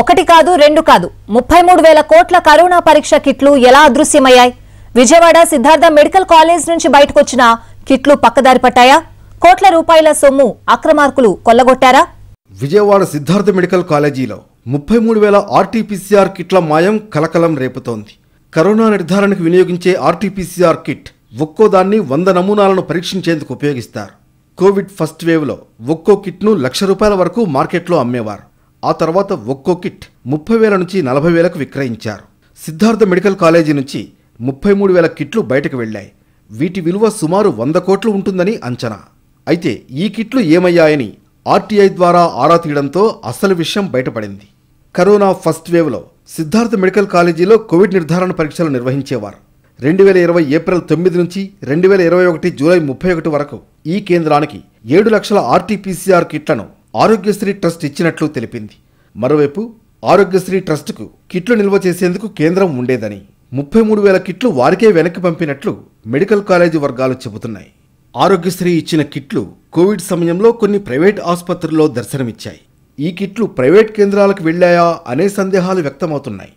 ఒకటి కాదు రెండు కాదు ముప్పై మూడు వేల కోట్ల కరోనా పరీక్ష కిట్లు ఎలా అదృశ్యమయ్యాయి విజయవాడ సిద్ధార్థ మెడికల్ కాలేజ్ నుంచి బయటకొచ్చిన కిట్లు పక్కదారి పట్టాయా కోట్ల రూపాయల సొమ్ము అక్రమార్కులు కొల్లగొట్టారా విజయవాడ సిద్ధార్థ మెడికల్ కాలేజీలో ముప్పై మూడు వేల ఆర్టీపీసీఆర్ కిట్ల మాయం కలకలం రేపుతోంది కరోనా నిర్ధారణకు వినియోగించే ఆర్టీపీసీఆర్ కిట్ ఒక్కో దాన్ని వంద నమూనాలను పరీక్షించేందుకు ఉపయోగిస్తారు కోవిడ్ ఫస్ట్ వేవ్లో ఒక్కో కిట్ను లక్ష రూపాయల వరకు మార్కెట్లో అమ్మేవారు ఆ తర్వాత ఒక్కో కిట్ ముప్పై వేల నుంచి నలభై వేలకు విక్రయించారు సిద్ధార్థ మెడికల్ కాలేజీ నుంచి ముప్పై మూడు వేల కిట్లు బయటకు వెళ్ళాయి వీటి విలువ సుమారు వంద కోట్లు ఉంటుందని అంచనా అయితే ఈ కిట్లు ఏమయ్యాయని ఆర్టీఐ ద్వారా ఆరా తీయడంతో అసలు విషయం బయటపడింది కరోనా ఫస్ట్ వేవ్లో సిద్ధార్థ మెడికల్ కాలేజీలో కోవిడ్ నిర్ధారణ పరీక్షలు నిర్వహించేవారు రెండు వేల ఇరవై ఏప్రిల్ తొమ్మిది నుంచి రెండు వేల ఇరవై ఒకటి జూలై ముప్పై ఒకటి వరకు ఈ కేంద్రానికి ఏడు లక్షల ఆర్టీపీసీఆర్ కిట్లను ఆరోగ్యశ్రీ ట్రస్ట్ ఇచ్చినట్లు తెలిపింది మరోవైపు ఆరోగ్యశ్రీ ట్రస్టుకు కిట్లు నిల్వ చేసేందుకు కేంద్రం ఉండేదని ముప్పై మూడు వేల కిట్లు వారికే వెనక్కి పంపినట్లు మెడికల్ కాలేజీ వర్గాలు చెబుతున్నాయి ఆరోగ్యశ్రీ ఇచ్చిన కిట్లు కోవిడ్ సమయంలో కొన్ని ప్రైవేట్ ఆసుపత్రుల్లో దర్శనమిచ్చాయి ఈ కిట్లు ప్రైవేట్ కేంద్రాలకు వెళ్లాయా అనే సందేహాలు వ్యక్తమవుతున్నాయి